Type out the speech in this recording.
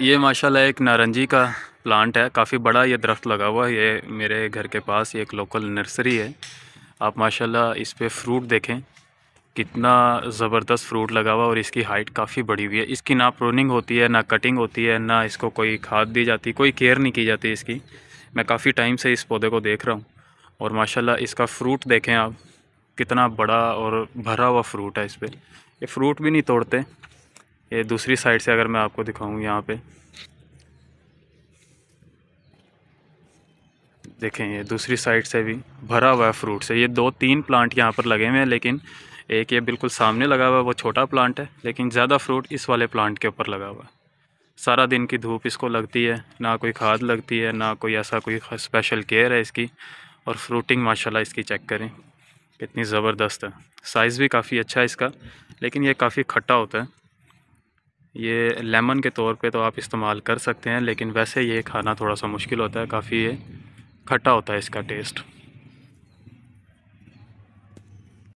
ये माशाल्लाह एक नारंगी का प्लांट है काफ़ी बड़ा ये दरख्त लगा हुआ है ये मेरे घर के पास ये एक लोकल नर्सरी है आप माशाल्लाह इस पर फ्रूट देखें कितना ज़बरदस्त फ्रूट लगा हुआ और इसकी हाइट काफ़ी बड़ी हुई है इसकी ना प्रोनिंग होती है ना कटिंग होती है ना इसको कोई खाद दी जाती कोई केयर नहीं की जाती इसकी मैं काफ़ी टाइम से इस पौधे को देख रहा हूँ और माशाल्लाह इसका फ्रूट देखें आप कितना बड़ा और भरा हुआ फ्रूट है इस पर ये फ्रूट भी नहीं तोड़ते ये दूसरी साइड से अगर मैं आपको दिखाऊँ यहाँ पे देखें ये दूसरी साइड से भी भरा हुआ है फ्रूट से ये दो तीन प्लांट यहाँ पर लगे हुए हैं लेकिन एक ये बिल्कुल सामने लगा हुआ है वो छोटा प्लांट है लेकिन ज़्यादा फ्रूट इस वाले प्लांट के ऊपर लगा हुआ है सारा दिन की धूप इसको लगती है ना कोई खाद लगती है ना कोई ऐसा कोई स्पेशल केयर है इसकी और फ्रूटिंग माशाल्लाह इसकी चेक करें कितनी ज़बरदस्त है साइज़ भी काफ़ी अच्छा है इसका लेकिन ये काफ़ी खट्टा होता है ये लेमन के तौर पे तो आप इस्तेमाल कर सकते हैं लेकिन वैसे ये खाना थोड़ा सा मुश्किल होता है काफ़ी खट्टा होता है इसका टेस्ट